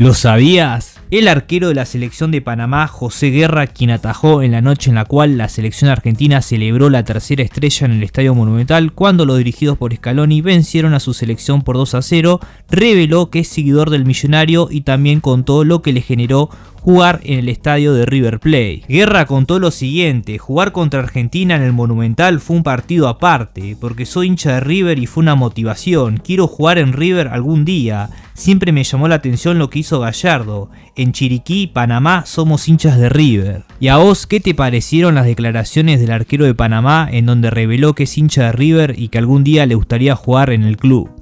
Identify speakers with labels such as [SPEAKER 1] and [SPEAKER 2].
[SPEAKER 1] ¿Lo sabías?
[SPEAKER 2] El arquero de la selección de Panamá, José Guerra, quien atajó en la noche en la cual la selección argentina celebró la tercera estrella en el Estadio Monumental cuando los dirigidos por Scaloni vencieron a su selección por 2 a 0, reveló que es seguidor del millonario y también contó lo que le generó jugar en el estadio de River Plate. Guerra contó lo siguiente, jugar contra Argentina en el Monumental fue un partido aparte, porque soy hincha de River y fue una motivación, quiero jugar en River algún día, Siempre me llamó la atención lo que hizo Gallardo. En Chiriquí, Panamá, somos hinchas de River. ¿Y a vos qué te parecieron las declaraciones del arquero de Panamá en donde reveló que es hincha de River y que algún día le gustaría jugar en el club?